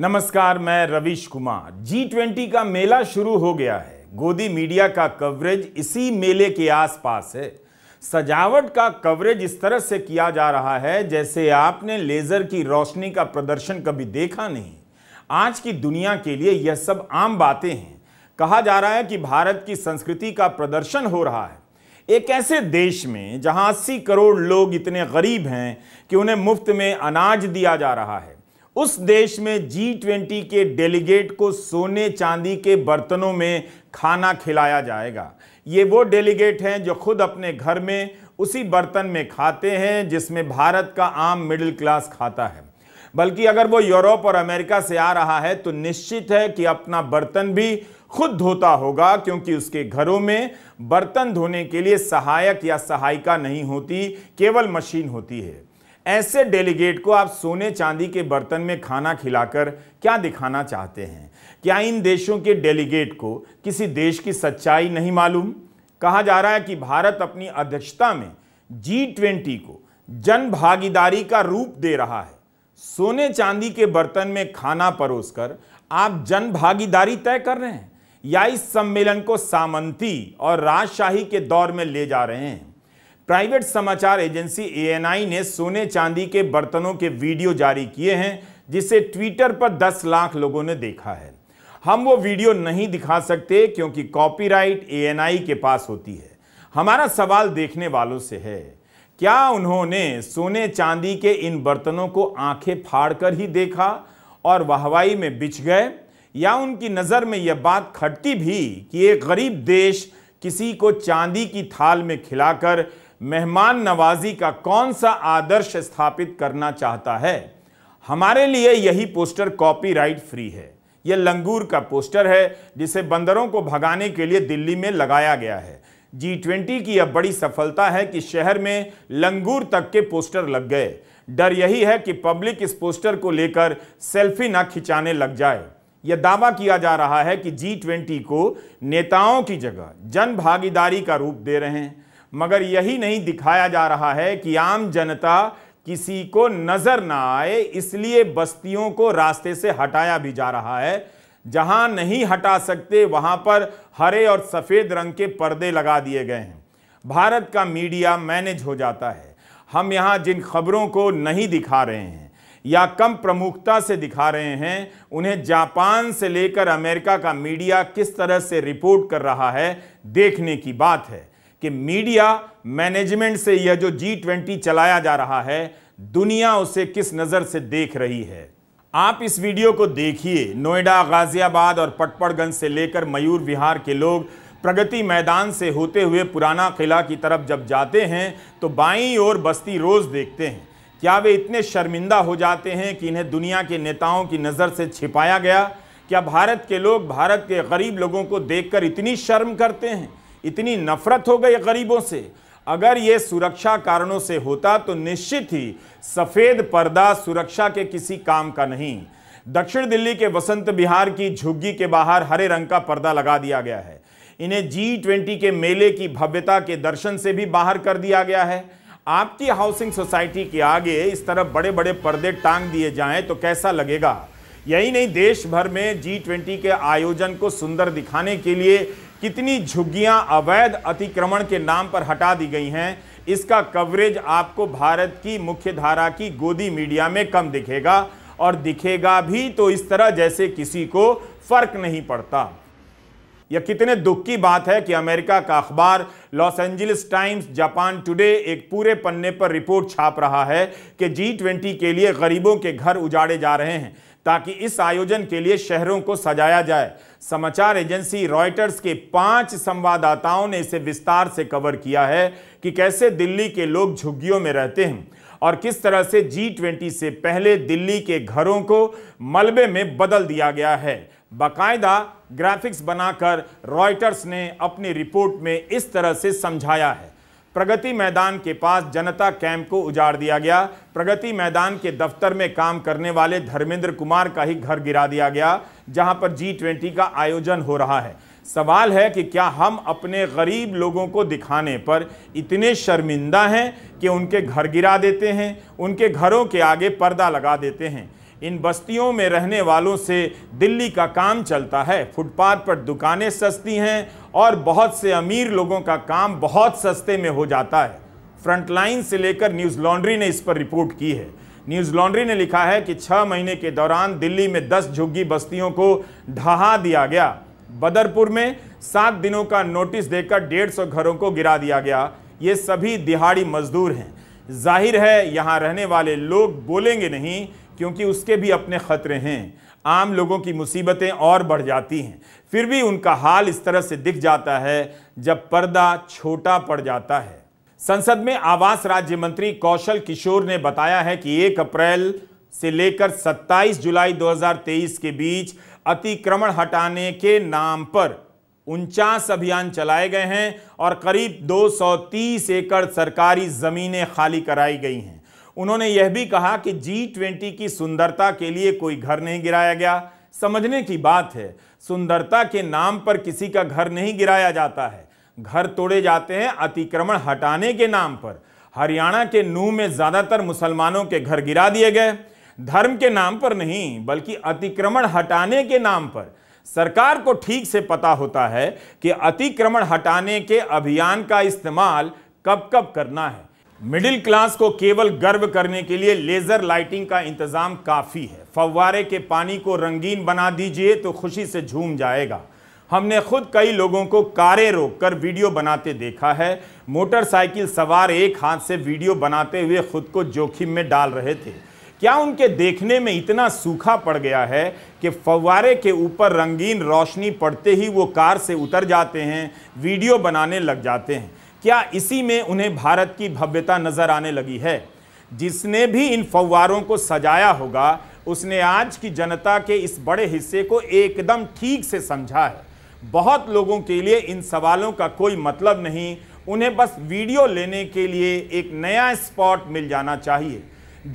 नमस्कार मैं रविश Kumar G twenty का मेला शुरू हो गया है गोदी मीडिया का कवरेज इसी मेले के आसपास है सजावट का कवरेज इस तरह से किया जा रहा है जैसे आपने लेज़र की रोशनी का प्रदर्शन कभी देखा नहीं आज की दुनिया के लिए यह सब आम बातें हैं कहा जा रहा है कि भारत की संस्कृति का प्रदर्शन हो रहा है एक ऐसे देश में जहां अस्सी करोड़ लोग इतने गरीब हैं कि उन्हें मुफ्त में अनाज दिया जा रहा है उस देश में जी ट्वेंटी के डेलीगेट को सोने चांदी के बर्तनों में खाना खिलाया जाएगा ये वो डेलीगेट हैं जो खुद अपने घर में उसी बर्तन में खाते हैं जिसमें भारत का आम मिडिल क्लास खाता है बल्कि अगर वो यूरोप और अमेरिका से आ रहा है तो निश्चित है कि अपना बर्तन भी खुद धोता होगा क्योंकि उसके घरों में बर्तन धोने के लिए सहायक या सहायिका नहीं होती केवल मशीन होती है ऐसे डेलीगेट को आप सोने चांदी के बर्तन में खाना खिलाकर क्या दिखाना चाहते हैं क्या इन देशों के डेलीगेट को किसी देश की सच्चाई नहीं मालूम कहा जा रहा है कि भारत अपनी अध्यक्षता में जी ट्वेंटी को जन भागीदारी का रूप दे रहा है सोने चांदी के बर्तन में खाना परोसकर आप जन भागीदारी तय कर रहे हैं या इस सम्मेलन को सामंती और राजशाही के दौर में ले जा रहे हैं प्राइवेट समाचार एजेंसी एएनआई ने सोने चांदी के बर्तनों के वीडियो जारी किए हैं जिसे ट्विटर पर 10 लाख लोगों ने देखा है हम वो वीडियो नहीं दिखा सकते क्योंकि कॉपीराइट एएनआई के पास होती है हमारा सवाल देखने वालों से है क्या उन्होंने सोने चांदी के इन बर्तनों को आंखें फाड़कर ही देखा और वाहवाई में बिछ गए या उनकी नज़र में यह बात खटती भी कि एक गरीब देश किसी को चांदी की थाल में खिलाकर मेहमान नवाजी का कौन सा आदर्श स्थापित करना चाहता है हमारे लिए यही पोस्टर कॉपीराइट फ्री है यह लंगूर का पोस्टर है जिसे बंदरों को भगाने के लिए दिल्ली में लगाया गया है जी ट्वेंटी की यह बड़ी सफलता है कि शहर में लंगूर तक के पोस्टर लग गए डर यही है कि पब्लिक इस पोस्टर को लेकर सेल्फी ना खिंचाने लग जाए यह दावा किया जा रहा है कि जी ट्वेंटी को नेताओं की जगह जन भागीदारी का रूप दे रहे हैं मगर यही नहीं दिखाया जा रहा है कि आम जनता किसी को नजर ना आए इसलिए बस्तियों को रास्ते से हटाया भी जा रहा है जहां नहीं हटा सकते वहां पर हरे और सफ़ेद रंग के पर्दे लगा दिए गए हैं भारत का मीडिया मैनेज हो जाता है हम यहाँ जिन खबरों को नहीं दिखा रहे हैं या कम प्रमुखता से दिखा रहे हैं उन्हें जापान से लेकर अमेरिका का मीडिया किस तरह से रिपोर्ट कर रहा है देखने की बात है कि मीडिया मैनेजमेंट से यह जो जी ट्वेंटी चलाया जा रहा है दुनिया उसे किस नज़र से देख रही है आप इस वीडियो को देखिए नोएडा गाज़ियाबाद और पटपड़गंज से लेकर मयूर विहार के लोग प्रगति मैदान से होते हुए पुराना किला की तरफ जब जाते हैं तो बाईं ओर बस्ती रोज़ देखते हैं क्या वे इतने शर्मिंदा हो जाते हैं कि इन्हें दुनिया के नेताओं की नज़र से छिपाया गया क्या भारत के लोग भारत के गरीब लोगों को देखकर इतनी शर्म करते हैं इतनी नफरत हो गई गरीबों से अगर ये सुरक्षा कारणों से होता तो निश्चित ही सफ़ेद पर्दा सुरक्षा के किसी काम का नहीं दक्षिण दिल्ली के वसंत बिहार की झुग्गी के बाहर हरे रंग का पर्दा लगा दिया गया है इन्हें जी ट्वेंटी के मेले की भव्यता के दर्शन से भी बाहर कर दिया गया है आपकी हाउसिंग सोसाइटी के आगे इस तरह बड़े बड़े पर्दे टांग दिए जाएं तो कैसा लगेगा यही नहीं देश भर में जी ट्वेंटी के आयोजन को सुंदर दिखाने के लिए कितनी झुग्गियां अवैध अतिक्रमण के नाम पर हटा दी गई हैं इसका कवरेज आपको भारत की मुख्य धारा की गोदी मीडिया में कम दिखेगा और दिखेगा भी तो इस तरह जैसे किसी को फर्क नहीं पड़ता यह कितने दुख की बात है कि अमेरिका का अखबार Los Angeles Times Japan Today एक पूरे पन्ने पर रिपोर्ट छाप रहा है कि जी ट्वेंटी के लिए गरीबों के घर उजाड़े जा रहे हैं ताकि इस आयोजन के लिए शहरों को सजाया जाए समाचार एजेंसी रॉयटर्स के पांच संवाददाताओं ने इसे विस्तार से कवर किया है कि कैसे दिल्ली के लोग झुग्गियों में रहते हैं और किस तरह से जी ट्वेंटी से पहले दिल्ली के घरों को मलबे में बदल दिया गया है बाकायदा ग्राफिक्स बनाकर रॉयटर्स ने अपनी रिपोर्ट में इस तरह से समझाया है प्रगति मैदान के पास जनता कैंप को उजाड़ दिया गया प्रगति मैदान के दफ्तर में काम करने वाले धर्मेंद्र कुमार का ही घर गिरा दिया गया जहां पर जी ट्वेंटी का आयोजन हो रहा है सवाल है कि क्या हम अपने गरीब लोगों को दिखाने पर इतने शर्मिंदा हैं कि उनके घर गिरा देते हैं उनके घरों के आगे पर्दा लगा देते हैं इन बस्तियों में रहने वालों से दिल्ली का काम चलता है फुटपाथ पर दुकानें सस्ती हैं और बहुत से अमीर लोगों का काम बहुत सस्ते में हो जाता है फ्रंटलाइन से लेकर न्यूज़ लॉन्ड्री ने इस पर रिपोर्ट की है न्यूज़ लॉन्ड्री ने लिखा है कि छः महीने के दौरान दिल्ली में दस झुग्गी बस्तियों को ढहा दिया गया बदरपुर में सात दिनों का नोटिस देकर डेढ़ सौ घरों को गिरा दिया गया ये सभी दिहाड़ी मजदूर हैं जाहिर है यहाँ रहने वाले लोग बोलेंगे नहीं क्योंकि उसके भी अपने ख़तरे हैं आम लोगों की मुसीबतें और बढ़ जाती हैं फिर भी उनका हाल इस तरह से दिख जाता है जब पर्दा छोटा पड़ जाता है संसद में आवास राज्य मंत्री कौशल किशोर ने बताया है कि 1 अप्रैल से लेकर 27 जुलाई 2023 के बीच अतिक्रमण हटाने के नाम पर उनचास अभियान चलाए गए हैं और करीब 230 एकड़ सरकारी ज़मीनें खाली कराई गई हैं उन्होंने यह भी कहा कि जी ट्वेंटी की सुंदरता के लिए कोई घर नहीं गिराया गया समझने की बात है सुंदरता के नाम पर किसी का घर नहीं गिराया जाता है घर तोड़े जाते हैं अतिक्रमण हटाने के नाम पर हरियाणा के नूह में ज़्यादातर मुसलमानों के घर गिरा दिए गए धर्म के नाम पर नहीं बल्कि अतिक्रमण हटाने के नाम पर सरकार को ठीक से पता होता है कि अतिक्रमण हटाने के अभियान का इस्तेमाल कब कब करना है मिडिल क्लास को केवल गर्व करने के लिए लेजर लाइटिंग का इंतजाम काफी है फव्वारे के पानी को रंगीन बना दीजिए तो खुशी से झूम जाएगा हमने खुद कई लोगों को कारें रोककर वीडियो बनाते देखा है मोटरसाइकिल सवार एक हाथ से वीडियो बनाते हुए खुद को जोखिम में डाल रहे थे क्या उनके देखने में इतना सूखा पड़ गया है कि फव्वारे के ऊपर रंगीन रोशनी पड़ते ही वो कार से उतर जाते हैं वीडियो बनाने लग जाते हैं क्या इसी में उन्हें भारत की भव्यता नजर आने लगी है जिसने भी इन फव्वारों को सजाया होगा उसने आज की जनता के इस बड़े हिस्से को एकदम ठीक से समझा है बहुत लोगों के लिए इन सवालों का कोई मतलब नहीं उन्हें बस वीडियो लेने के लिए एक नया स्पॉट मिल जाना चाहिए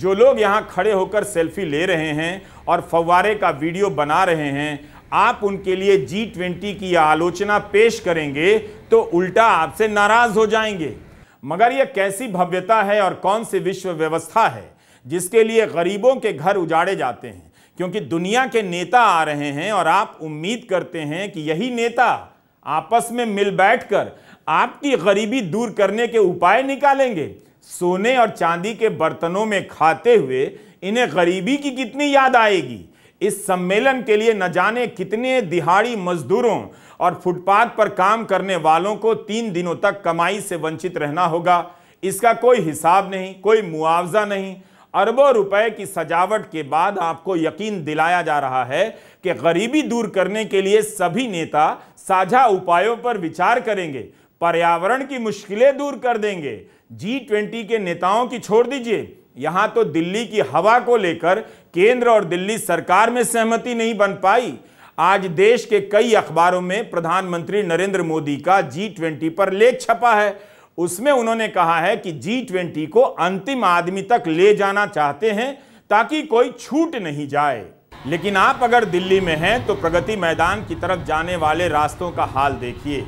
जो लोग यहाँ खड़े होकर सेल्फी ले रहे हैं और फव्वारे का वीडियो बना रहे हैं आप उनके लिए जी ट्वेंटी की आलोचना पेश करेंगे तो उल्टा आपसे नाराज हो जाएंगे मगर यह कैसी भव्यता है और कौन सी विश्व व्यवस्था है जिसके लिए गरीबों के घर उजाड़े जाते हैं क्योंकि दुनिया के नेता आ रहे हैं और आप उम्मीद करते हैं कि यही नेता आपस में मिल बैठकर आपकी गरीबी दूर करने के उपाय निकालेंगे सोने और चांदी के बर्तनों में खाते हुए इन्हें गरीबी की कितनी याद आएगी इस सम्मेलन के लिए न जाने कितने दिहाड़ी मजदूरों और फुटपाथ पर काम करने वालों को तीन दिनों तक कमाई से वंचित रहना होगा इसका कोई हिसाब नहीं कोई मुआवजा नहीं अरबों रुपए की सजावट के बाद आपको यकीन दिलाया जा रहा है कि गरीबी दूर करने के लिए सभी नेता साझा उपायों पर विचार करेंगे पर्यावरण की मुश्किलें दूर कर देंगे जी ट्वेंटी के नेताओं की छोड़ दीजिए यहां तो दिल्ली की हवा को लेकर केंद्र और दिल्ली सरकार में सहमति नहीं बन पाई आज देश के कई अखबारों में प्रधानमंत्री नरेंद्र मोदी का जी ट्वेंटी पर लेख छपा है उसमें उन्होंने कहा है कि जी ट्वेंटी को अंतिम आदमी तक ले जाना चाहते हैं ताकि कोई छूट नहीं जाए लेकिन आप अगर दिल्ली में हैं तो प्रगति मैदान की तरफ जाने वाले रास्तों का हाल देखिए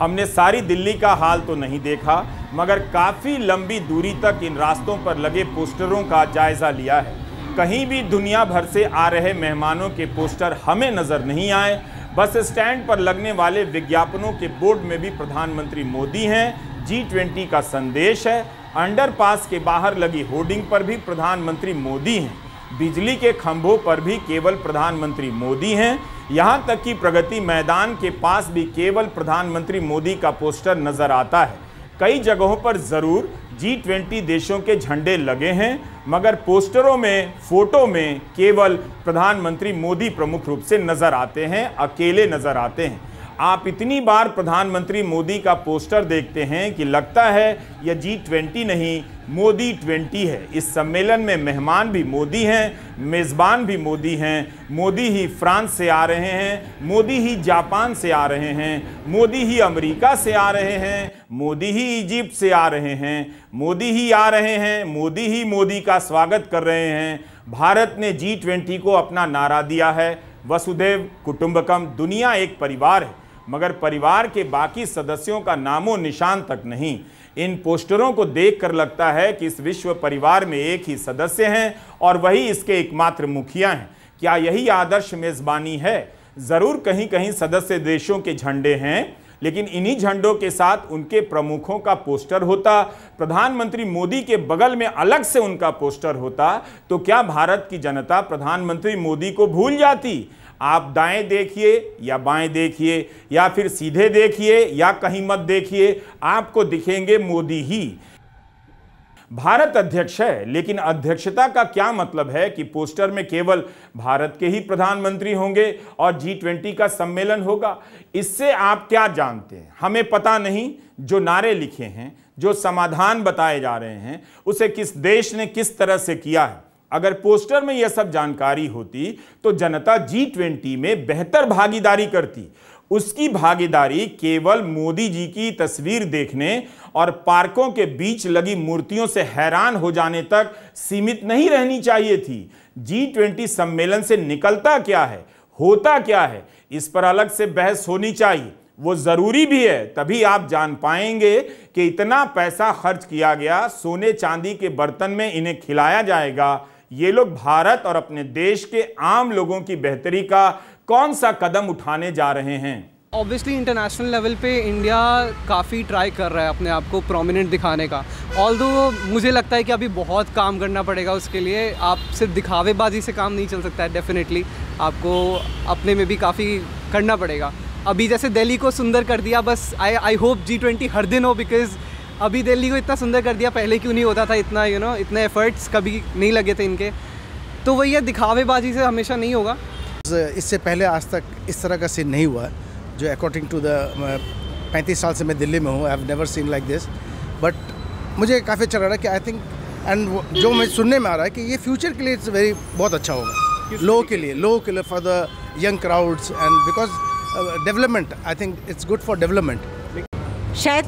हमने सारी दिल्ली का हाल तो नहीं देखा मगर काफ़ी लंबी दूरी तक इन रास्तों पर लगे पोस्टरों का जायज़ा लिया है कहीं भी दुनिया भर से आ रहे मेहमानों के पोस्टर हमें नज़र नहीं आए बस स्टैंड पर लगने वाले विज्ञापनों के बोर्ड में भी प्रधानमंत्री मोदी हैं जी ट्वेंटी का संदेश है अंडरपास के बाहर लगी होर्डिंग पर भी प्रधानमंत्री मोदी हैं बिजली के खंभों पर भी केवल प्रधानमंत्री मोदी हैं यहाँ तक कि प्रगति मैदान के पास भी केवल प्रधानमंत्री मोदी का पोस्टर नज़र आता है कई जगहों पर ज़रूर जी ट्वेंटी देशों के झंडे लगे हैं मगर पोस्टरों में फोटो में केवल प्रधानमंत्री मोदी प्रमुख रूप से नज़र आते हैं अकेले नज़र आते हैं आप इतनी बार प्रधानमंत्री मोदी का पोस्टर देखते हैं कि लगता है यह जी ट्वेंटी नहीं मोदी ट्वेंटी है इस सम्मेलन में मेहमान भी मोदी हैं मेज़बान भी मोदी हैं मोदी ही फ्रांस से आ रहे हैं मोदी ही जापान से आ रहे हैं मोदी ही अमेरिका से आ रहे हैं मोदी ही इजिप्ट से आ रहे हैं मोदी ही आ रहे हैं मोदी ही मोदी का स्वागत कर रहे हैं भारत ने जी ट्वेंटी को अपना नारा दिया है वसुदेव कुटुंबकम दुनिया एक परिवार है मगर परिवार के बाकी सदस्यों का नामो निशान तक नहीं इन पोस्टरों को देखकर लगता है कि इस विश्व परिवार में एक ही सदस्य हैं और वही इसके एकमात्र मुखिया हैं क्या यही आदर्श मेज़बानी है ज़रूर कहीं कहीं सदस्य देशों के झंडे हैं लेकिन इन्हीं झंडों के साथ उनके प्रमुखों का पोस्टर होता प्रधानमंत्री मोदी के बगल में अलग से उनका पोस्टर होता तो क्या भारत की जनता प्रधानमंत्री मोदी को भूल जाती आप दाएं देखिए या बाएं देखिए या फिर सीधे देखिए या कहीं मत देखिए आपको दिखेंगे मोदी ही भारत अध्यक्ष है लेकिन अध्यक्षता का क्या मतलब है कि पोस्टर में केवल भारत के ही प्रधानमंत्री होंगे और जी ट्वेंटी का सम्मेलन होगा इससे आप क्या जानते हैं हमें पता नहीं जो नारे लिखे हैं जो समाधान बताए जा रहे हैं उसे किस देश ने किस तरह से किया है अगर पोस्टर में यह सब जानकारी होती तो जनता जी ट्वेंटी में बेहतर भागीदारी करती उसकी भागीदारी केवल मोदी जी की तस्वीर देखने और पार्कों के बीच लगी मूर्तियों से हैरान हो जाने तक सीमित नहीं रहनी चाहिए थी जी ट्वेंटी सम्मेलन से निकलता क्या है होता क्या है इस पर अलग से बहस होनी चाहिए वो ज़रूरी भी है तभी आप जान पाएंगे कि इतना पैसा खर्च किया गया सोने चांदी के बर्तन में इन्हें खिलाया जाएगा ये लोग भारत और अपने देश के आम लोगों की बेहतरी का कौन सा कदम उठाने जा रहे हैं ऑब्वियसली इंटरनेशनल लेवल पे इंडिया काफ़ी ट्राई कर रहा है अपने आप को प्रोमिनेंट दिखाने का ऑल मुझे लगता है कि अभी बहुत काम करना पड़ेगा उसके लिए आप सिर्फ दिखावेबाजी से काम नहीं चल सकता है डेफिनेटली आपको अपने में भी काफ़ी करना पड़ेगा अभी जैसे दिल्ली को सुंदर कर दिया बस आई आई होप जी ट्वेंटी हर दिन हो बिकॉज़ अभी दिल्ली को इतना सुंदर कर दिया पहले क्यों नहीं होता था इतना यू you नो know, इतने एफर्ट्स कभी नहीं लगे थे इनके तो वही है दिखावेबाजी से हमेशा नहीं होगा इससे पहले आज तक इस तरह का सीन नहीं हुआ जो अकॉर्डिंग टू द पैंतीस साल से मैं दिल्ली में हूँ I have never seen like this but मुझे काफ़ी अच्छा लग रहा है कि आई थिंक एंड जो मैं सुनने में आ रहा है कि ये फ्यूचर के लिए इट्स वेरी बहुत अच्छा होगा लोगों के लिए लोगों के लिए for the young crowds and because development I think it's good for development शायद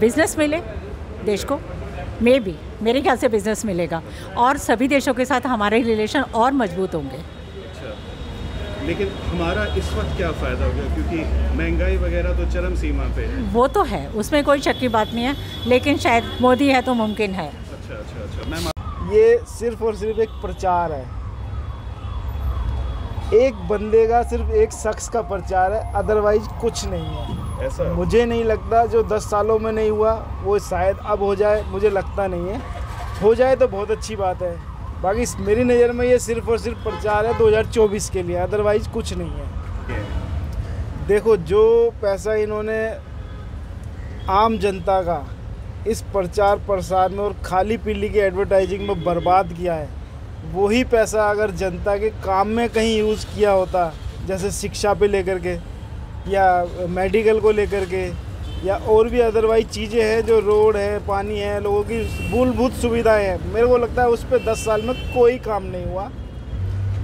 बिज़नेस मिले देश को मे बी मेरे ख्याल से बिज़नेस मिलेगा और सभी देशों के साथ हमारे रिलेशन और मजबूत होंगे अच्छा। लेकिन हमारा इस वक्त क्या फ़ायदा होगा क्योंकि महंगाई वगैरह तो चरम सीमा पे है वो तो है उसमें कोई शक की बात नहीं है लेकिन शायद मोदी है तो मुमकिन है अच्छा अच्छा अच्छा मैम ये सिर्फ और सिर्फ एक प्रचार है एक बंदे का सिर्फ एक शख्स का प्रचार है अदरवाइज कुछ नहीं है ऐसा है। मुझे नहीं लगता जो दस सालों में नहीं हुआ वो शायद अब हो जाए मुझे लगता नहीं है हो जाए तो बहुत अच्छी बात है बाकी मेरी नज़र में ये सिर्फ और सिर्फ प्रचार है 2024 के लिए अदरवाइज कुछ नहीं है देखो जो पैसा इन्होंने आम जनता का इस प्रचार प्रसार में और खाली पीली की एडवर्टाइजिंग में बर्बाद किया है वही पैसा अगर जनता के काम में कहीं यूज़ किया होता जैसे शिक्षा पे लेकर के या मेडिकल को लेकर के या और भी अदरवाइज चीज़ें हैं जो रोड है पानी है लोगों की मूलभूत सुविधाएं हैं मेरे को लगता है उस पर दस साल में कोई काम नहीं हुआ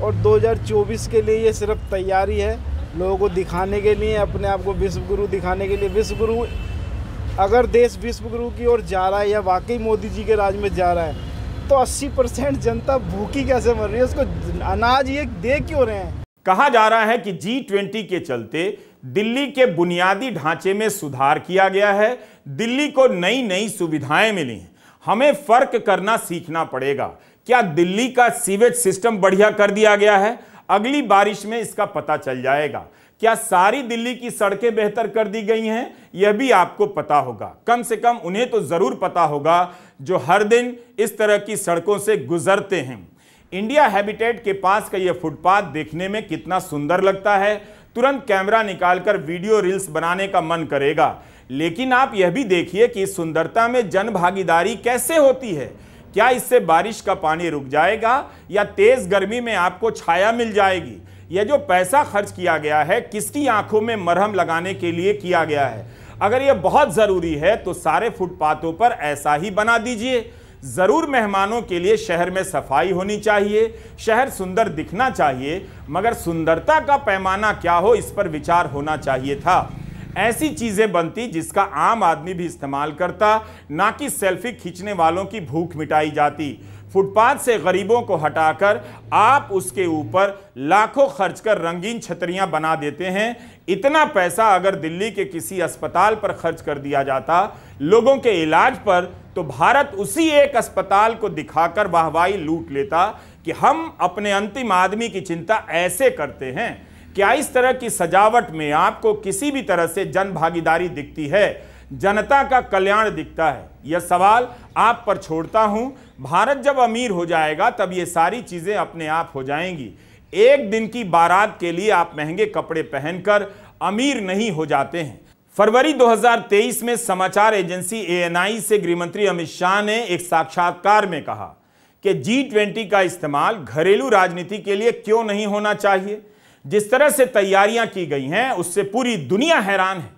और 2024 के लिए ये सिर्फ तैयारी है लोगों को दिखाने के लिए अपने आप को विश्वगुरु दिखाने के लिए विश्वगुरु अगर देश विश्वगुरु की ओर जा रहा है या वाकई मोदी जी के राज में जा रहा है तो 80 परसेंट जनता भूखी कैसे मर रही है उसको अनाज ये दे क्यों रहे हैं कहा जा रहा है कि जी ट्वेंटी के चलते दिल्ली के बुनियादी ढांचे में सुधार किया गया है दिल्ली को नई नई सुविधाएं मिली हैं हमें फर्क करना सीखना पड़ेगा क्या दिल्ली का सीवेज सिस्टम बढ़िया कर दिया गया है अगली बारिश में इसका पता चल जाएगा क्या सारी दिल्ली की सड़कें बेहतर कर दी गई हैं यह भी आपको पता होगा कम से कम उन्हें तो ज़रूर पता होगा जो हर दिन इस तरह की सड़कों से गुजरते हैं इंडिया हैबिटेट के पास का यह फुटपाथ देखने में कितना सुंदर लगता है तुरंत कैमरा निकालकर वीडियो रील्स बनाने का मन करेगा लेकिन आप यह भी देखिए कि इस सुंदरता में जन भागीदारी कैसे होती है क्या इससे बारिश का पानी रुक जाएगा या तेज़ गर्मी में आपको छाया मिल जाएगी यह जो पैसा खर्च किया गया है किसकी आंखों में मरहम लगाने के लिए किया गया है अगर यह बहुत ज़रूरी है तो सारे फुटपाथों पर ऐसा ही बना दीजिए ज़रूर मेहमानों के लिए शहर में सफाई होनी चाहिए शहर सुंदर दिखना चाहिए मगर सुंदरता का पैमाना क्या हो इस पर विचार होना चाहिए था ऐसी चीज़ें बनती जिसका आम आदमी भी इस्तेमाल करता ना कि सेल्फी खींचने वालों की भूख मिटाई जाती फुटपाथ से गरीबों को हटाकर आप उसके ऊपर लाखों खर्च कर रंगीन छतरियां बना देते हैं इतना पैसा अगर दिल्ली के किसी अस्पताल पर खर्च कर दिया जाता लोगों के इलाज पर तो भारत उसी एक अस्पताल को दिखाकर वाहवाही लूट लेता कि हम अपने अंतिम आदमी की चिंता ऐसे करते हैं क्या इस तरह की सजावट में आपको किसी भी तरह से जन भागीदारी दिखती है जनता का कल्याण दिखता है यह सवाल आप पर छोड़ता हूं भारत जब अमीर हो जाएगा तब ये सारी चीज़ें अपने आप हो जाएंगी एक दिन की बारात के लिए आप महंगे कपड़े पहनकर अमीर नहीं हो जाते हैं फरवरी 2023 में समाचार एजेंसी एएनआई से गृहमंत्री अमित शाह ने एक साक्षात्कार में कहा कि जी ट्वेंटी का इस्तेमाल घरेलू राजनीति के लिए क्यों नहीं होना चाहिए जिस तरह से तैयारियां की गई हैं उससे पूरी दुनिया हैरान है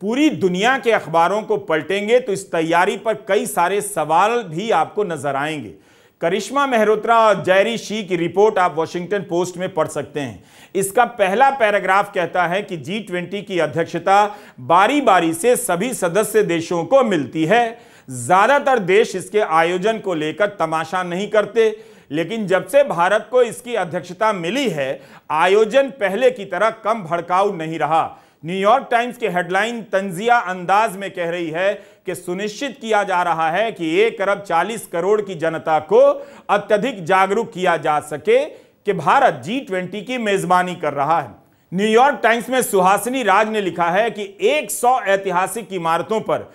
पूरी दुनिया के अखबारों को पलटेंगे तो इस तैयारी पर कई सारे सवाल भी आपको नजर आएंगे करिश्मा मेहरोत्रा और जैरी शी की रिपोर्ट आप वॉशिंगटन पोस्ट में पढ़ सकते हैं इसका पहला पैराग्राफ कहता है कि जी ट्वेंटी की अध्यक्षता बारी बारी से सभी सदस्य देशों को मिलती है ज़्यादातर देश इसके आयोजन को लेकर तमाशा नहीं करते लेकिन जब से भारत को इसकी अध्यक्षता मिली है आयोजन पहले की तरह कम भड़काऊ नहीं रहा न्यूयॉर्क टाइम्स की हेडलाइन तंजिया अंदाज में कह रही है कि सुनिश्चित किया जा रहा है कि एक अरब चालीस करोड़ की जनता को अत्यधिक जागरूक किया जा सके कि भारत जी ट्वेंटी की मेजबानी कर रहा है न्यूयॉर्क टाइम्स में सुहासिनी राज ने लिखा है कि 100 ऐतिहासिक इमारतों पर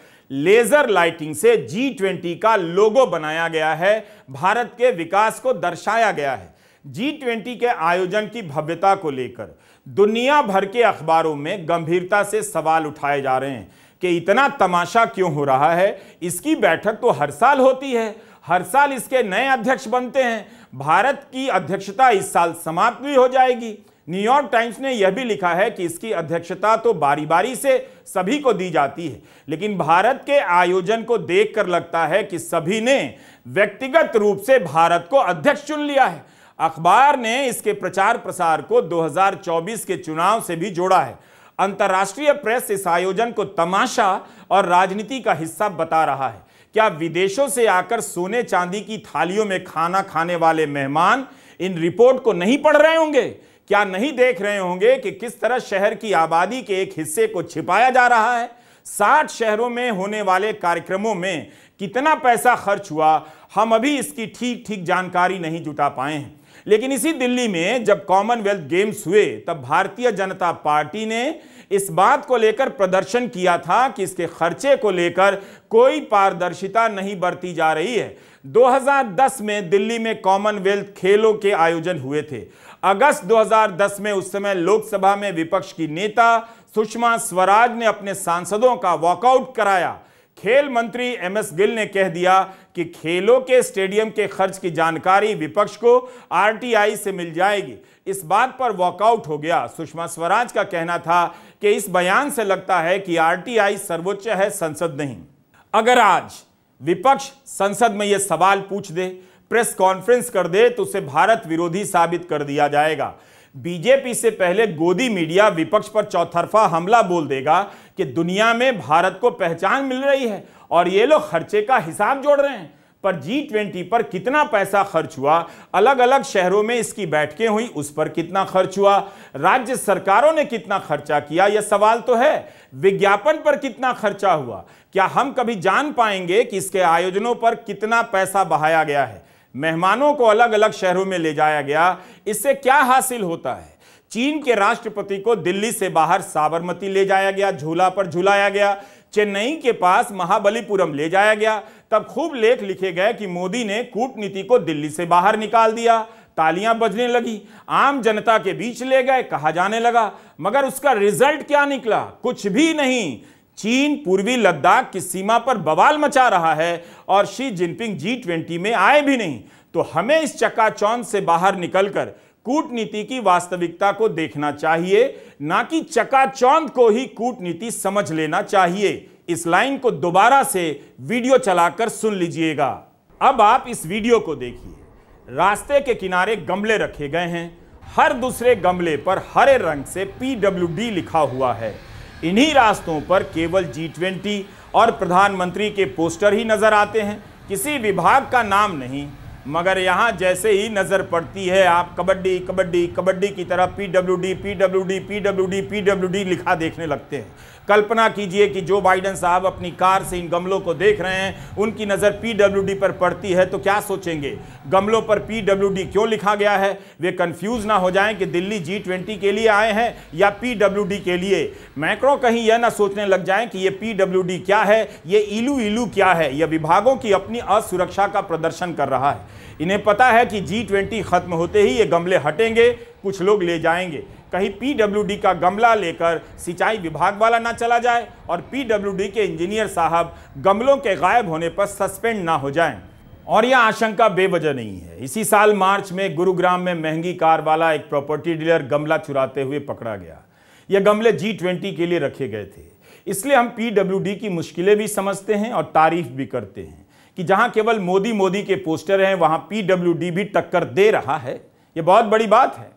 लेजर लाइटिंग से जी ट्वेंटी का लोगो बनाया गया है भारत के विकास को दर्शाया गया है जी ट्वेंटी के आयोजन की भव्यता को लेकर दुनिया भर के अखबारों में गंभीरता से सवाल उठाए जा रहे हैं कि इतना तमाशा क्यों हो रहा है इसकी बैठक तो हर साल होती है हर साल इसके नए अध्यक्ष बनते हैं भारत की अध्यक्षता इस साल समाप्त भी हो जाएगी न्यूयॉर्क टाइम्स ने यह भी लिखा है कि इसकी अध्यक्षता तो बारी बारी से सभी को दी जाती है लेकिन भारत के आयोजन को देखकर लगता है कि सभी ने व्यक्तिगत रूप से भारत को अध्यक्ष चुन लिया है अखबार ने इसके प्रचार प्रसार को 2024 के चुनाव से भी जोड़ा है अंतर्राष्ट्रीय प्रेस इस आयोजन को तमाशा और राजनीति का हिस्सा बता रहा है क्या विदेशों से आकर सोने चांदी की थालियों में खाना खाने वाले मेहमान इन रिपोर्ट को नहीं पढ़ रहे होंगे क्या नहीं देख रहे होंगे कि किस तरह शहर की आबादी के एक हिस्से को छिपाया जा रहा है साठ शहरों में होने वाले कार्यक्रमों में कितना पैसा खर्च हुआ हम अभी इसकी ठीक ठीक जानकारी नहीं जुटा पाए हैं लेकिन इसी दिल्ली में जब कॉमनवेल्थ गेम्स हुए तब भारतीय जनता पार्टी ने इस बात को लेकर प्रदर्शन किया था कि इसके खर्चे को लेकर कोई पारदर्शिता नहीं बरती जा रही है 2010 में दिल्ली में कॉमनवेल्थ खेलों के आयोजन हुए थे अगस्त 2010 में उस समय लोकसभा में विपक्ष की नेता सुषमा स्वराज ने अपने सांसदों का वॉकआउट कराया खेल मंत्री एम एस गिल ने कह दिया कि खेलों के स्टेडियम के खर्च की जानकारी विपक्ष को आरटीआई से मिल जाएगी इस बात पर वॉकआउट हो गया सुषमा स्वराज का कहना था कि इस बयान से लगता है कि आरटीआई सर्वोच्च है संसद नहीं अगर आज विपक्ष संसद में यह सवाल पूछ दे प्रेस कॉन्फ्रेंस कर दे तो उसे भारत विरोधी साबित कर दिया जाएगा बीजेपी से पहले गोदी मीडिया विपक्ष पर चौथरफा हमला बोल देगा कि दुनिया में भारत को पहचान मिल रही है और ये लोग खर्चे का हिसाब जोड़ रहे हैं पर जी ट्वेंटी पर कितना पैसा खर्च हुआ अलग अलग शहरों में इसकी बैठकें हुई उस पर कितना खर्च हुआ राज्य सरकारों ने कितना खर्चा किया यह सवाल तो है विज्ञापन पर कितना खर्चा हुआ क्या हम कभी जान पाएंगे कि इसके आयोजनों पर कितना पैसा बहाया गया है मेहमानों को अलग अलग शहरों में ले जाया गया इससे क्या हासिल होता है चीन के राष्ट्रपति को दिल्ली से बाहर साबरमती ले जाया गया झूला पर झूलाया गया चेन्नई के पास महाबलीपुरम ले जाया गया तब खूब लेख लिखे गए कि मोदी ने कूटनीति को दिल्ली से बाहर निकाल दिया तालियां बजने लगी आम जनता के बीच ले गए कहा जाने लगा मगर उसका रिजल्ट क्या निकला कुछ भी नहीं चीन पूर्वी लद्दाख की सीमा पर बवाल मचा रहा है और शी जिनपिंग जी ट्वेंटी में आए भी नहीं तो हमें इस चक्काचौंध से बाहर निकलकर कूटनीति की वास्तविकता को देखना चाहिए ना कि चकाचौंध को ही कूटनीति समझ लेना चाहिए इस लाइन को दोबारा से वीडियो चलाकर सुन लीजिएगा अब आप इस वीडियो को देखिए रास्ते के किनारे गमले रखे गए हैं हर दूसरे गमले पर हरे रंग से पीडब्ल्यूडी लिखा हुआ है इन्हीं रास्तों पर केवल जी ट्वेंटी और प्रधानमंत्री के पोस्टर ही नज़र आते हैं किसी विभाग का नाम नहीं मगर यहाँ जैसे ही नज़र पड़ती है आप कबड्डी कबड्डी कबड्डी की तरह P W D P W D P W D P W D लिखा देखने लगते हैं कल्पना कीजिए कि जो बाइडन साहब अपनी कार से इन गमलों को देख रहे हैं उनकी नज़र पीडब्ल्यूडी पर पड़ती है तो क्या सोचेंगे गमलों पर पीडब्ल्यूडी क्यों लिखा गया है वे कंफ्यूज ना हो जाएं कि दिल्ली जी ट्वेंटी के लिए आए हैं या पीडब्ल्यूडी के लिए मैक्रो कहीं यह ना सोचने लग जाएं कि ये पीडब्ल्यूडी क्या है ये इलू इलू क्या है यह विभागों की अपनी असुरक्षा का प्रदर्शन कर रहा है इन्हें पता है कि जी ट्वेंटी खत्म होते ही ये गमले हटेंगे कुछ लोग ले जाएंगे कहीं पीडब्ल्यूडी का गमला लेकर सिंचाई विभाग वाला ना चला जाए और पीडब्ल्यूडी के इंजीनियर साहब गमलों के गायब होने पर सस्पेंड ना हो जाएं और यह आशंका बेवजह नहीं है इसी साल मार्च में गुरुग्राम में महंगी कार वाला एक प्रॉपर्टी डीलर गमला चुराते हुए पकड़ा गया यह गमले जी ट्वेंटी के लिए रखे गए थे इसलिए हम पीडब्ल्यूडी की मुश्किलें भी समझते हैं और तारीफ भी करते हैं कि जहां केवल मोदी मोदी के पोस्टर हैं वहां पीडब्ल्यूडी भी टक्कर दे रहा है यह बहुत बड़ी बात है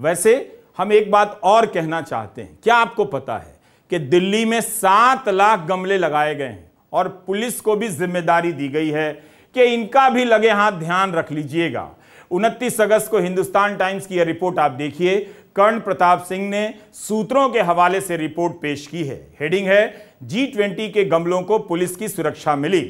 वैसे हम एक बात और कहना चाहते हैं क्या आपको पता है कि दिल्ली में सात लाख गमले लगाए गए हैं और पुलिस को भी जिम्मेदारी दी गई है कि इनका भी लगे हाथ ध्यान रख लीजिएगा उनतीस अगस्त को हिंदुस्तान टाइम्स की यह रिपोर्ट आप देखिए कर्ण प्रताप सिंह ने सूत्रों के हवाले से रिपोर्ट पेश की है हेडिंग है जी ट्वेंटी के गमलों को पुलिस की सुरक्षा मिली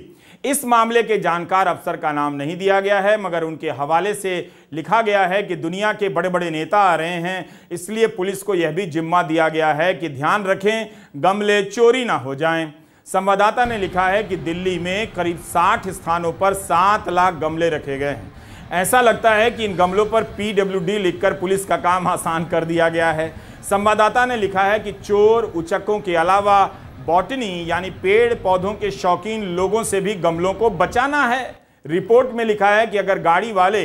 इस मामले के जानकार अफसर का नाम नहीं दिया गया है मगर उनके हवाले से लिखा गया है कि दुनिया के बड़े बड़े नेता आ रहे हैं इसलिए पुलिस को यह भी जिम्मा दिया गया है कि ध्यान रखें गमले चोरी ना हो जाएं संवाददाता ने लिखा है कि दिल्ली में करीब 60 स्थानों पर 7 लाख गमले रखे गए हैं ऐसा लगता है कि इन गमलों पर डी लिखकर पुलिस का काम आसान कर दिया गया है संवाददाता ने लिखा है कि चोर उचकों के अलावा बॉटनी यानी पेड़ पौधों के शौकीन लोगों से भी गमलों को बचाना है रिपोर्ट में लिखा है कि अगर गाड़ी वाले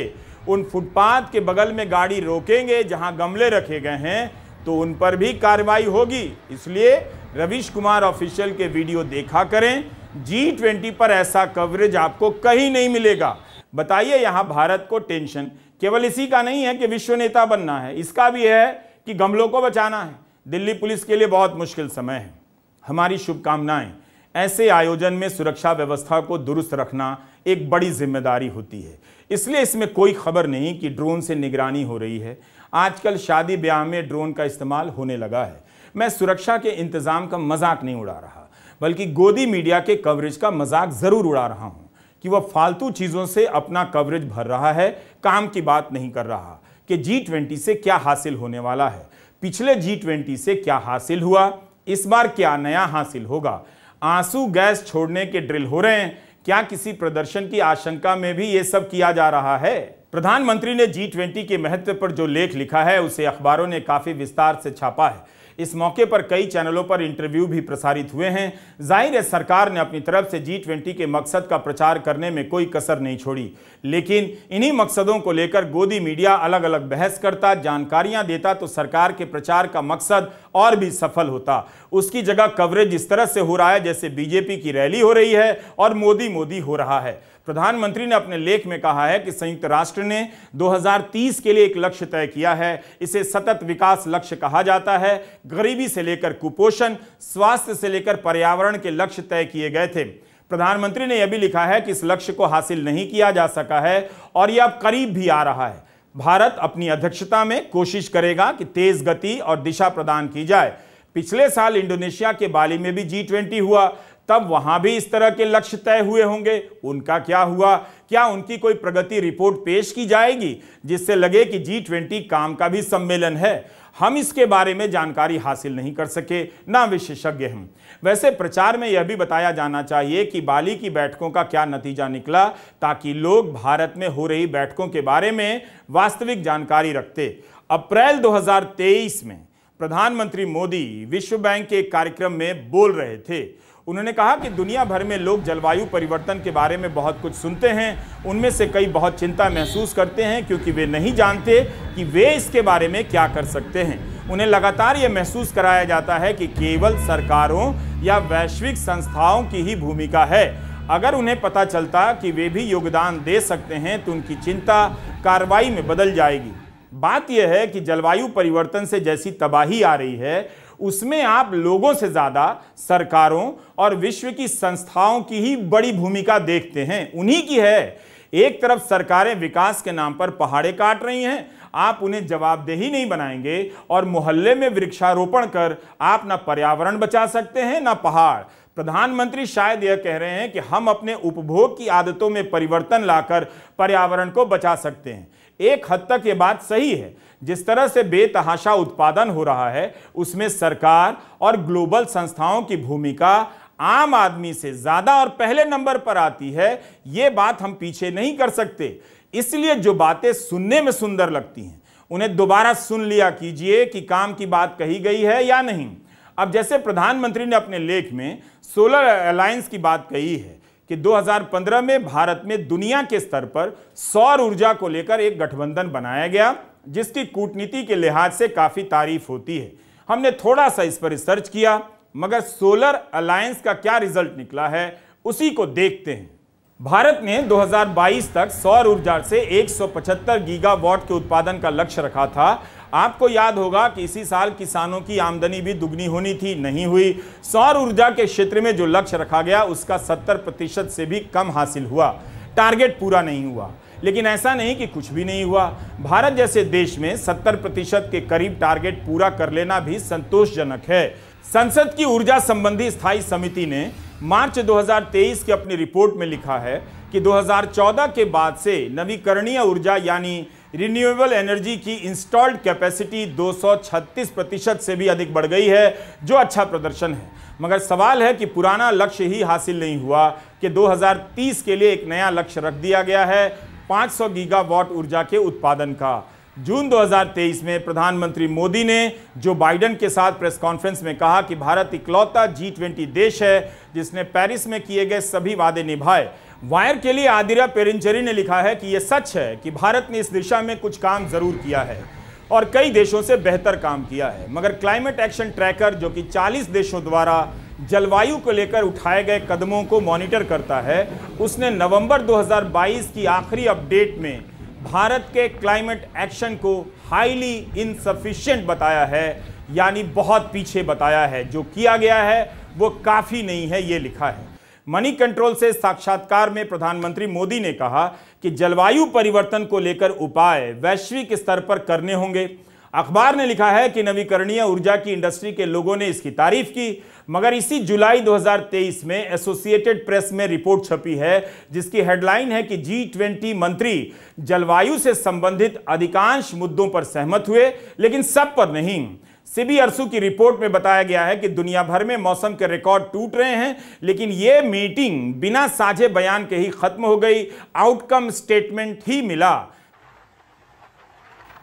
उन फुटपाथ के बगल में गाड़ी रोकेंगे जहां गमले रखे गए हैं तो उन पर भी कार्रवाई होगी इसलिए रविश कुमार ऑफिशियल के वीडियो देखा करें जी ट्वेंटी पर ऐसा कवरेज आपको कहीं नहीं मिलेगा बताइए यहाँ भारत को टेंशन केवल इसी का नहीं है कि विश्व नेता बनना है इसका भी है कि गमलों को बचाना है दिल्ली पुलिस के लिए बहुत मुश्किल समय है हमारी शुभकामनाएं ऐसे आयोजन में सुरक्षा व्यवस्था को दुरुस्त रखना एक बड़ी जिम्मेदारी होती है इसलिए इसमें कोई खबर नहीं कि ड्रोन से निगरानी हो रही है आजकल शादी ब्याह में ड्रोन का इस्तेमाल होने लगा है मैं सुरक्षा के इंतज़ाम का मजाक नहीं उड़ा रहा बल्कि गोदी मीडिया के कवरेज का मजाक ज़रूर उड़ा रहा हूँ कि वह फालतू चीज़ों से अपना कवरेज भर रहा है काम की बात नहीं कर रहा कि जी ट्वेंटी से क्या हासिल होने वाला है पिछले जी ट्वेंटी से क्या हासिल हुआ इस बार क्या नया हासिल होगा आंसू गैस छोड़ने के ड्रिल हो रहे हैं क्या किसी प्रदर्शन की आशंका में भी ये सब किया जा रहा है प्रधानमंत्री ने जी ट्वेंटी के महत्व पर जो लेख लिखा है उसे अखबारों ने काफी विस्तार से छापा है इस मौके पर कई चैनलों पर इंटरव्यू भी प्रसारित हुए हैं जाहिर है सरकार ने अपनी तरफ से जी ट्वेंटी के मकसद का प्रचार करने में कोई कसर नहीं छोड़ी लेकिन इन्हीं मकसदों को लेकर गोदी मीडिया अलग अलग बहस करता जानकारियां देता तो सरकार के प्रचार का मकसद और भी सफल होता उसकी जगह कवरेज इस तरह से हो रहा है जैसे बीजेपी की रैली हो रही है और मोदी मोदी हो रहा है प्रधानमंत्री ने अपने लेख में कहा है कि संयुक्त राष्ट्र ने 2030 के लिए एक लक्ष्य तय किया है इसे सतत विकास लक्ष्य कहा जाता है गरीबी से लेकर कुपोषण स्वास्थ्य से लेकर पर्यावरण के लक्ष्य तय किए गए थे प्रधानमंत्री ने यह भी लिखा है कि इस लक्ष्य को हासिल नहीं किया जा सका है और यह अब करीब भी आ रहा है भारत अपनी अध्यक्षता में कोशिश करेगा कि तेज गति और दिशा प्रदान की जाए पिछले साल इंडोनेशिया के बाली में भी जी ट्वेंटी हुआ तब वहां भी इस तरह के लक्ष्य तय हुए होंगे उनका क्या हुआ क्या उनकी कोई प्रगति रिपोर्ट पेश की जाएगी जिससे लगे कि जी ट्वेंटी काम का भी सम्मेलन है हम इसके बारे में जानकारी हासिल नहीं कर सके ना विशेषज्ञ हम वैसे प्रचार में यह भी बताया जाना चाहिए कि बाली की बैठकों का क्या नतीजा निकला ताकि लोग भारत में हो रही बैठकों के बारे में वास्तविक जानकारी रखते अप्रैल 2023 में प्रधानमंत्री मोदी विश्व बैंक के कार्यक्रम में बोल रहे थे उन्होंने कहा कि दुनिया भर में लोग जलवायु परिवर्तन के बारे में बहुत कुछ सुनते हैं उनमें से कई बहुत चिंता महसूस करते हैं क्योंकि वे नहीं जानते कि वे इसके बारे में क्या कर सकते हैं उन्हें लगातार ये महसूस कराया जाता है कि केवल सरकारों या वैश्विक संस्थाओं की ही भूमिका है अगर उन्हें पता चलता कि वे भी योगदान दे सकते हैं तो उनकी चिंता कार्रवाई में बदल जाएगी बात यह है कि जलवायु परिवर्तन से जैसी तबाही आ रही है उसमें आप लोगों से ज़्यादा सरकारों और विश्व की संस्थाओं की ही बड़ी भूमिका देखते हैं उन्हीं की है एक तरफ सरकारें विकास के नाम पर पहाड़े काट रही हैं आप उन्हें जवाबदेही नहीं बनाएंगे और मोहल्ले में वृक्षारोपण कर आप ना पर्यावरण बचा सकते हैं ना पहाड़ प्रधानमंत्री शायद यह कह रहे हैं कि हम अपने उपभोग की आदतों में परिवर्तन लाकर पर्यावरण को बचा सकते हैं एक हद तक ये बात सही है जिस तरह से बेतहाशा उत्पादन हो रहा है उसमें सरकार और ग्लोबल संस्थाओं की भूमिका आम आदमी से ज़्यादा और पहले नंबर पर आती है ये बात हम पीछे नहीं कर सकते इसलिए जो बातें सुनने में सुंदर लगती हैं उन्हें दोबारा सुन लिया कीजिए कि काम की बात कही गई है या नहीं अब जैसे प्रधानमंत्री ने अपने लेख में सोलर अलायंस की बात कही है कि 2015 में भारत में दुनिया के स्तर पर सौर ऊर्जा को लेकर एक गठबंधन बनाया गया जिसकी कूटनीति के लिहाज से काफ़ी तारीफ होती है हमने थोड़ा सा इस पर रिसर्च किया मगर सोलर अलायंस का क्या रिजल्ट निकला है उसी को देखते हैं भारत ने 2022 तक सौर ऊर्जा से 175 गीगावाट के उत्पादन का लक्ष्य रखा था आपको याद होगा कि इसी साल किसानों की आमदनी भी दुगनी होनी थी नहीं हुई सौर ऊर्जा के क्षेत्र में जो लक्ष्य रखा गया उसका सत्तर प्रतिशत से भी कम हासिल हुआ टारगेट पूरा नहीं हुआ लेकिन ऐसा नहीं कि कुछ भी नहीं हुआ भारत जैसे देश में 70 प्रतिशत के करीब टारगेट पूरा कर लेना भी संतोषजनक है संसद की ऊर्जा संबंधी स्थायी समिति ने मार्च 2023 की अपनी रिपोर्ट में लिखा है कि 2014 के बाद से नवीकरणीय ऊर्जा यानी रिन्यूएबल एनर्जी की इंस्टॉल्ड कैपेसिटी 236 प्रतिशत से भी अधिक बढ़ गई है जो अच्छा प्रदर्शन है मगर सवाल है कि पुराना लक्ष्य ही हासिल नहीं हुआ कि 2030 के लिए एक नया लक्ष्य रख दिया गया है 500 गीगावाट ऊर्जा के उत्पादन का जून 2023 में प्रधानमंत्री मोदी ने जो बाइडन के साथ प्रेस कॉन्फ्रेंस में कहा कि भारत इकलौता जी ट्वेंटी देश है जिसने पेरिस में किए गए सभी वादे निभाए वायर के लिए आदिरा पेरेंचरी ने लिखा है कि यह सच है कि भारत ने इस दिशा में कुछ काम जरूर किया है और कई देशों से बेहतर काम किया है मगर क्लाइमेट एक्शन ट्रैकर जो कि 40 देशों द्वारा जलवायु को लेकर उठाए गए कदमों को मॉनिटर करता है उसने नवंबर 2022 की आखिरी अपडेट में भारत के क्लाइमेट एक्शन को हाईली इनसफिशियंट बताया है यानी बहुत पीछे बताया है जो किया गया है वो काफ़ी नहीं है ये लिखा है मनी कंट्रोल से साक्षात्कार में प्रधानमंत्री मोदी ने कहा कि जलवायु परिवर्तन को लेकर उपाय वैश्विक स्तर पर करने होंगे अखबार ने लिखा है कि नवीकरणीय ऊर्जा की इंडस्ट्री के लोगों ने इसकी तारीफ की मगर इसी जुलाई 2023 में एसोसिएटेड प्रेस में रिपोर्ट छपी है जिसकी हेडलाइन है कि जी ट्वेंटी मंत्री जलवायु से संबंधित अधिकांश मुद्दों पर सहमत हुए लेकिन सब पर नहीं सिबी अरसू की रिपोर्ट में बताया गया है कि दुनिया भर में मौसम के रिकॉर्ड टूट रहे हैं लेकिन ये मीटिंग बिना साझे बयान के ही खत्म हो गई आउटकम स्टेटमेंट ही मिला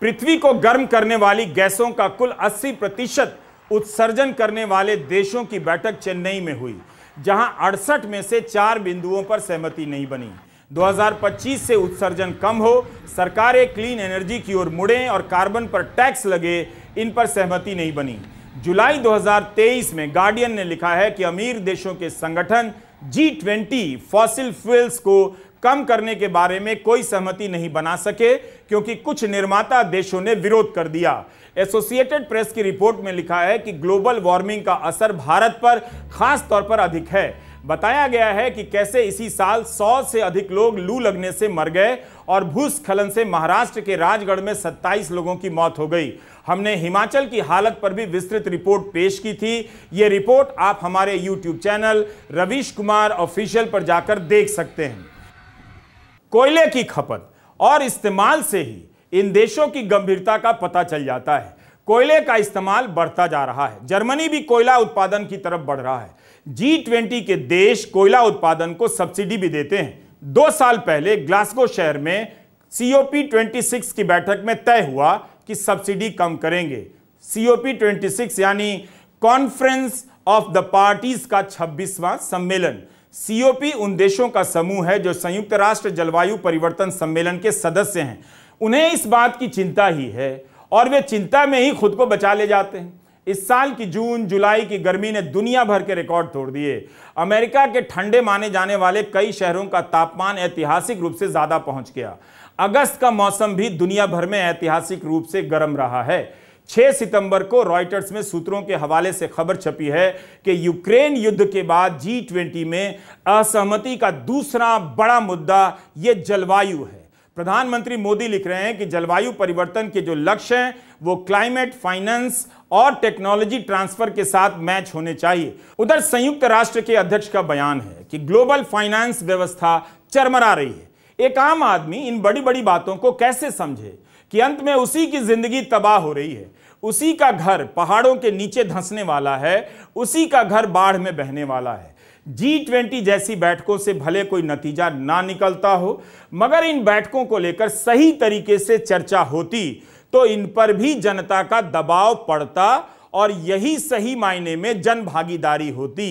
पृथ्वी को गर्म करने वाली गैसों का कुल 80 प्रतिशत उत्सर्जन करने वाले देशों की बैठक चेन्नई में हुई जहां अड़सठ में से चार बिंदुओं पर सहमति नहीं बनी 2025 से उत्सर्जन कम हो सरकारें क्लीन एनर्जी की ओर मुड़ें और कार्बन पर टैक्स लगे इन पर सहमति नहीं बनी जुलाई 2023 में गार्डियन ने लिखा है कि अमीर देशों के संगठन जी ट्वेंटी फॉसिल फ्यूल्स को कम करने के बारे में कोई सहमति नहीं बना सके क्योंकि कुछ निर्माता देशों ने विरोध कर दिया एसोसिएटेड प्रेस की रिपोर्ट में लिखा है कि ग्लोबल वार्मिंग का असर भारत पर खास तौर पर अधिक है बताया गया है कि कैसे इसी साल 100 से अधिक लोग लू लगने से मर गए और भूस्खलन से महाराष्ट्र के राजगढ़ में 27 लोगों की मौत हो गई हमने हिमाचल की हालत पर भी विस्तृत रिपोर्ट पेश की थी ये रिपोर्ट आप हमारे YouTube channel Ravish Kumar official पर जाकर देख सकते हैं कोयले की खपत और इस्तेमाल से ही इन देशों की गंभीरता का पता चल जाता है कोयले का इस्तेमाल बढ़ता जा रहा है जर्मनी भी कोयला उत्पादन की तरफ बढ़ रहा है जी ट्वेंटी के देश कोयला उत्पादन को सब्सिडी भी देते हैं दो साल पहले ग्लासगो शहर में सीओपी सिक्स की बैठक में तय हुआ कि सब्सिडी कम करेंगे सीओपी 26 यानी कॉन्फ्रेंस ऑफ द पार्टीज का 26वां सम्मेलन सीओपी उन देशों का समूह है जो संयुक्त राष्ट्र जलवायु परिवर्तन सम्मेलन के सदस्य हैं उन्हें इस बात की चिंता ही है और वे चिंता में ही खुद को बचा ले जाते हैं इस साल की जून जुलाई की गर्मी ने दुनिया भर के रिकॉर्ड तोड़ दिए अमेरिका के ठंडे माने जाने वाले कई शहरों का तापमान ऐतिहासिक रूप से ज़्यादा पहुंच गया अगस्त का मौसम भी दुनिया भर में ऐतिहासिक रूप से गर्म रहा है 6 सितंबर को रॉयटर्स में सूत्रों के हवाले से खबर छपी है कि यूक्रेन युद्ध के बाद जी ट्वेंटी में असहमति का दूसरा बड़ा मुद्दा यह जलवायु है प्रधानमंत्री मोदी लिख रहे हैं कि जलवायु परिवर्तन के जो लक्ष्य हैं वो क्लाइमेट फाइनेंस और टेक्नोलॉजी ट्रांसफर के साथ मैच होने चाहिए उधर संयुक्त राष्ट्र के अध्यक्ष का बयान है कि ग्लोबल फाइनेंस व्यवस्था चरमरा रही है एक आम आदमी इन बड़ी बड़ी बातों को कैसे समझे कि अंत में उसी की जिंदगी तबाह हो रही है उसी का घर पहाड़ों के नीचे धंसने वाला है उसी का घर बाढ़ में बहने वाला है जी ट्वेंटी जैसी बैठकों से भले कोई नतीजा ना निकलता हो मगर इन बैठकों को लेकर सही तरीके से चर्चा होती तो इन पर भी जनता का दबाव पड़ता और यही सही मायने में जन भागीदारी होती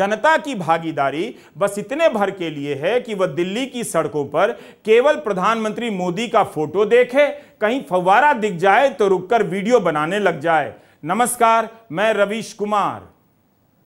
जनता की भागीदारी बस इतने भर के लिए है कि वह दिल्ली की सड़कों पर केवल प्रधानमंत्री मोदी का फोटो देखे कहीं फव्वारा दिख जाए तो रुककर वीडियो बनाने लग जाए नमस्कार मैं रवीश कुमार